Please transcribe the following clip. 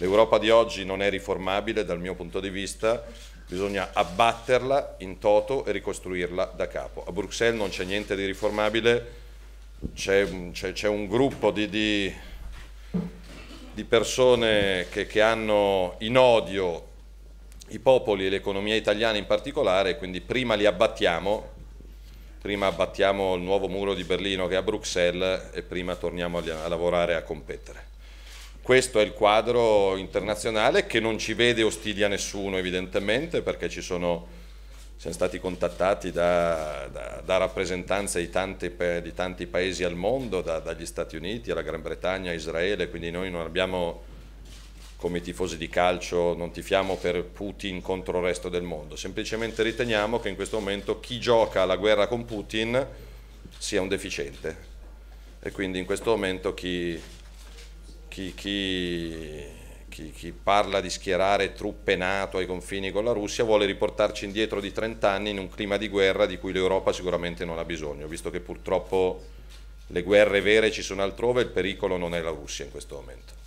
L'Europa di oggi non è riformabile dal mio punto di vista, bisogna abbatterla in toto e ricostruirla da capo. A Bruxelles non c'è niente di riformabile, c'è, un gruppo di, di, di persone che, che hanno in odio i popoli e l'economia italiana in particolare, quindi prima li abbattiamo, prima abbattiamo il nuovo muro di Berlino che è a Bruxelles e prima torniamo a lavorare e a competere questo è il quadro internazionale che non ci vede ostili a nessuno evidentemente perché ci sono, siamo stati contattati da, da, da rappresentanze di, tante, di, tanti paesi al mondo, da, dagli Stati Uniti alla Gran Bretagna, a Israele, quindi noi non abbiamo come tifosi di calcio non tifiamo per Putin contro il resto del mondo, semplicemente riteniamo che in questo momento chi gioca alla guerra con Putin sia un deficiente e quindi in questo momento chi, chi, chi, chi, chi, parla di schierare truppe NATO ai confini con la Russia vuole riportarci indietro di 30 anni in un clima di guerra di cui l'Europa sicuramente non ha bisogno, visto che purtroppo le guerre vere ci sono altrove e il pericolo non è la Russia in questo momento.